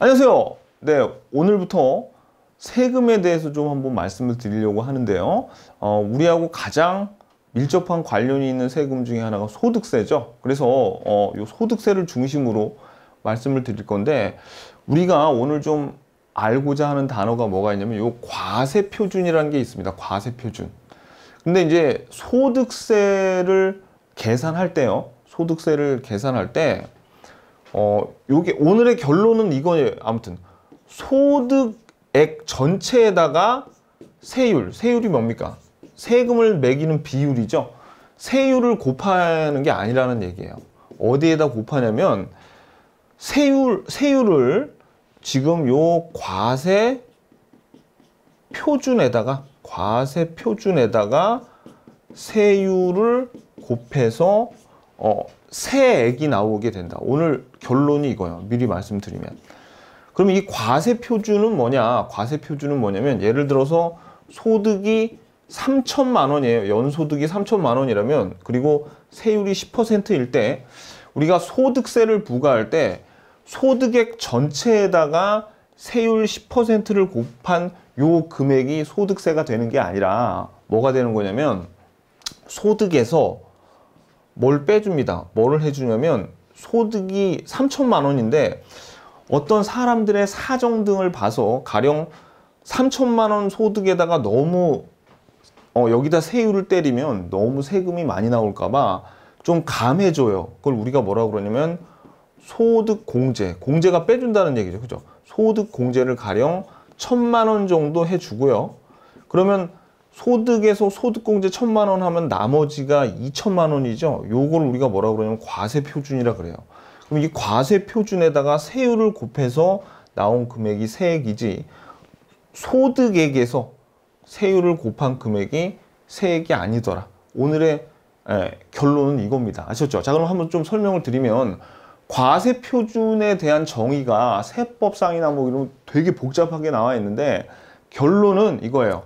안녕하세요. 네, 오늘부터 세금에 대해서 좀 한번 말씀을 드리려고 하는데요. 어, 우리하고 가장 밀접한 관련이 있는 세금 중에 하나가 소득세죠. 그래서 어, 요 소득세를 중심으로 말씀을 드릴 건데 우리가 오늘 좀 알고자 하는 단어가 뭐가 있냐면 요 과세 표준이라는 게 있습니다. 과세 표준. 근데 이제 소득세를 계산할 때요. 소득세를 계산할 때 어, 요게 오늘의 결론은 이거예요. 아무튼 소득액 전체에다가 세율, 세율이 뭡니까? 세금을 매기는 비율이죠. 세율을 곱하는 게 아니라는 얘기예요. 어디에다 곱하냐면 세율 세율을 지금 요 과세 표준에다가 과세 표준에다가 세율을 곱해서 어, 새 액이 나오게 된다. 오늘 결론이 이거예요. 미리 말씀드리면. 그럼 이 과세 표준은 뭐냐? 과세 표준은 뭐냐면 예를 들어서 소득이 3천만 원이에요. 연소득이 3천만 원이라면 그리고 세율이 10%일 때 우리가 소득세를 부과할 때 소득액 전체에다가 세율 10%를 곱한 요 금액이 소득세가 되는 게 아니라 뭐가 되는 거냐면 소득에서 뭘 빼줍니다. 뭐를 해주냐면 소득이 3천만 원인데 어떤 사람들의 사정 등을 봐서 가령 3천만 원 소득에다가 너무 어, 여기다 세율을 때리면 너무 세금이 많이 나올까봐 좀 감해줘요. 그걸 우리가 뭐라고 그러냐면 소득 공제, 공제가 빼준다는 얘기죠. 그죠? 소득 공제를 가령 천만 원 정도 해주고요. 그러면 소득에서 소득공제 천만 원 하면 나머지가 2천만 원이죠. 요걸 우리가 뭐라 그러냐면 과세 표준이라 그래요. 그럼 이 과세 표준에다가 세율을 곱해서 나온 금액이 세액이지 소득액에서 세율을 곱한 금액이 세액이 아니더라. 오늘의 예, 결론은 이겁니다. 아셨죠? 자 그럼 한번 좀 설명을 드리면 과세 표준에 대한 정의가 세법상이나 뭐 이런 되게 복잡하게 나와 있는데 결론은 이거예요.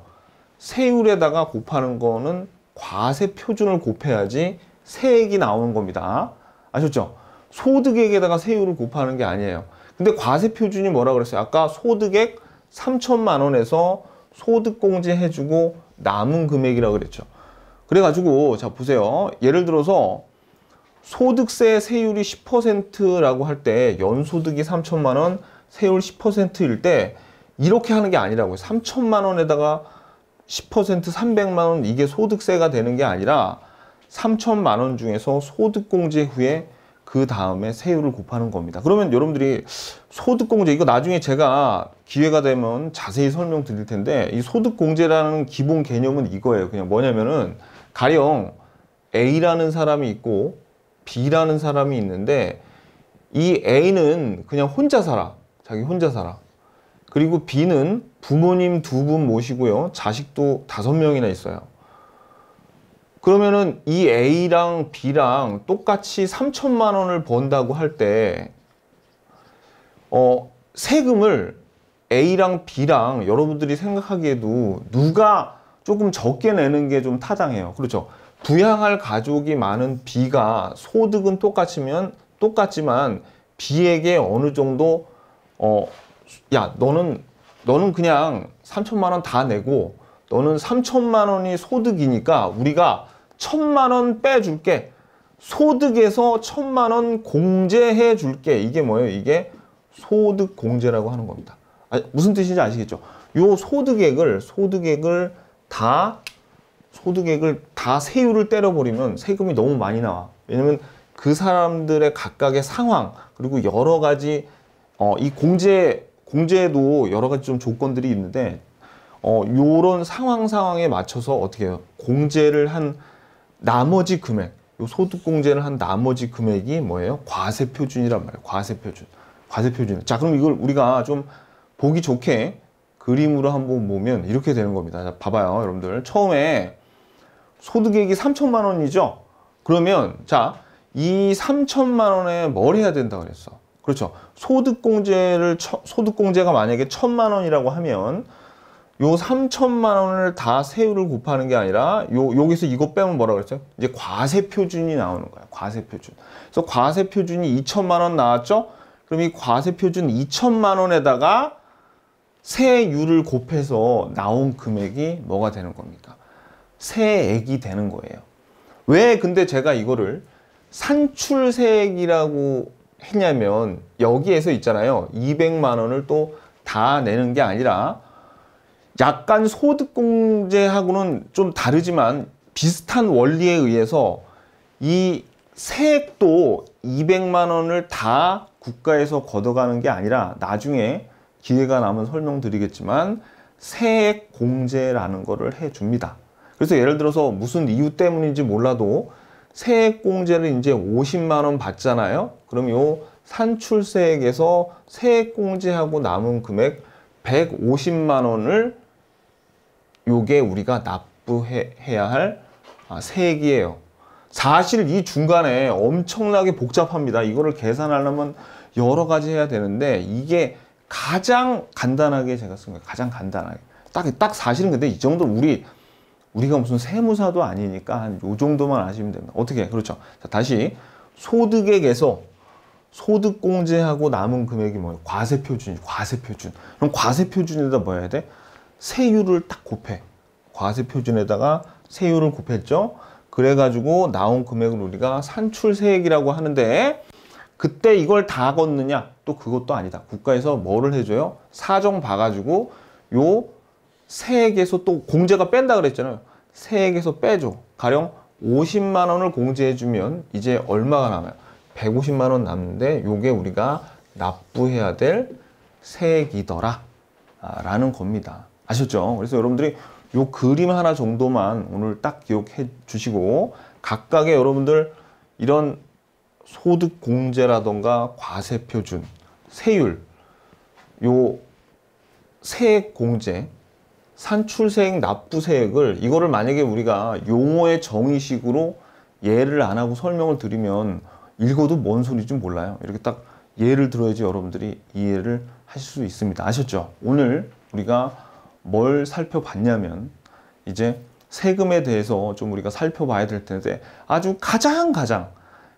세율에다가 곱하는 거는 과세 표준을 곱해야지 세액이 나오는 겁니다. 아셨죠? 소득액에다가 세율을 곱하는 게 아니에요. 근데 과세 표준이 뭐라 그랬어요? 아까 소득액 3천만 원에서 소득공제 해주고 남은 금액이라고 그랬죠. 그래가지고 자 보세요. 예를 들어서 소득세 세율이 10%라고 할 때 연소득이 3천만 원, 세율 10%일 때 이렇게 하는 게 아니라고요. 3천만 원에다가 10% 300만 원 이게 소득세가 되는 게 아니라 3천만 원 중에서 소득공제 후에 그 다음에 세율을 곱하는 겁니다. 그러면 여러분들이 소득공제 이거 나중에 제가 기회가 되면 자세히 설명드릴 텐데 이 소득공제라는 기본 개념은 이거예요. 그냥 뭐냐면은 가령 A라는 사람이 있고 B라는 사람이 있는데 이 A는 그냥 혼자 살아. 자기 혼자 살아. 그리고 B는 부모님 두 분 모시고요. 자식도 다섯 명이나 있어요. 그러면은 이 A랑 B랑 똑같이 3천만 원을 번다고 할때 어, 세금을 A랑 B랑 여러분들이 생각하기에도 누가 조금 적게 내는 게 좀 타당해요. 그렇죠? 부양할 가족이 많은 B가 소득은 똑같으면 똑같지만 B에게 어느 정도 어, 야 너는 너는 그냥 3천만 원 다 내고 너는 3천만 원이 소득이니까 우리가 천만 원 빼줄게. 소득에서 천만 원 공제해 줄게. 이게 뭐예요? 이게 소득 공제라고 하는 겁니다. 아니, 무슨 뜻인지 아시겠죠? 요 소득액을 소득액을 다 소득액을 다 세율을 때려버리면 세금이 너무 많이 나와. 왜냐면 그 사람들의 각각의 상황 그리고 여러 가지 어, 이 공제 공제도 여러 가지 좀 조건들이 있는데 어, 요런 상황 상황에 맞춰서 어떻게 해요? 공제를 한 나머지 금액, 요 소득 공제를 한 나머지 금액이 뭐예요? 과세 표준이란 말이에요. 과세 표준. 과세 표준. 자, 그럼 이걸 우리가 좀 보기 좋게 그림으로 한번 보면 이렇게 되는 겁니다. 자, 봐봐요, 여러분들. 처음에 소득액이 3천만 원이죠? 그러면 자, 이 3천만 원에 뭘 해야 된다 그랬어? 그렇죠. 소득공제를 소득공제가 만약에 천만 원이라고 하면 요삼천만 원을 다 세율을 곱하는 게 아니라 요 여기서 이거 빼면 뭐라 그랬죠? 이제 과세 표준이 나오는 거야. 과세 표준. 그래서 과세 표준이 2천만 원 나왔죠? 그럼 이 과세 표준 2천만 원에다가 세율을 곱해서 나온 금액이 뭐가 되는 겁니까? 세액이 되는 거예요. 왜 근데 제가 이거를 산출세액이라고 했냐면 여기에서 있잖아요. 200만 원을 또 다 내는 게 아니라 약간 소득공제하고는 좀 다르지만 비슷한 원리에 의해서 이 세액도 200만 원을 다 국가에서 걷어가는 게 아니라 나중에 기회가 남은 설명드리겠지만 세액 공제라는 거를 해줍니다. 그래서 예를 들어서 무슨 이유 때문인지 몰라도 세액공제를 이제 50만 원 받잖아요. 그럼 요 산출세액에서 세액공제하고 남은 금액 150만 원을 요게 우리가 납부해야 할 아, 세액이에요. 사실 이 중간에 엄청나게 복잡합니다. 이거를 계산하려면 여러 가지 해야 되는데 이게 가장 간단하게 제가 쓴 거예요. 가장 간단하게. 딱, 딱 사실은 근데 이 정도 우리 우리가 무슨 세무사도 아니니까 한 요 정도만 아시면 됩니다. 어떻게? 그렇죠. 자, 다시 소득액에서 소득 공제하고 남은 금액이 뭐예요? 과세 표준이 과세 표준. 그럼 과세 표준에다 뭐 해야 돼? 세율을 딱 곱해. 과세 표준에다가 세율을 곱했죠. 그래 가지고 나온 금액을 우리가 산출세액이라고 하는데 그때 이걸 다 걷느냐? 또 그것도 아니다. 국가에서 뭐를 해줘요? 사정 봐가지고 요 세액에서 또 공제가 뺀다 그랬잖아요. 세액에서 빼줘. 가령 50만 원을 공제해주면 이제 얼마가 남아요? 150만 원 남는데 요게 우리가 납부해야 될 세액이더라 아, 라는 겁니다. 아셨죠? 그래서 여러분들이 요 그림 하나 정도만 오늘 딱 기억해 주시고 각각의 여러분들 이런 소득 공제라던가 과세 표준, 세율, 요 세액 공제 산출세액, 납부세액을 이거를 만약에 우리가 용어의 정의식으로 예를 안 하고 설명을 드리면 읽어도 뭔 소리인지 몰라요. 이렇게 딱 예를 들어야지 여러분들이 이해를 하실 수 있습니다. 아셨죠? 오늘 우리가 뭘 살펴봤냐면 이제 세금에 대해서 좀 우리가 살펴봐야 될 텐데 아주 가장 가장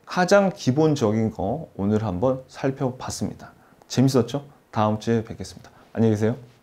가장 기본적인 거 오늘 한번 살펴봤습니다. 재밌었죠? 다음 주에 뵙겠습니다. 안녕히 계세요.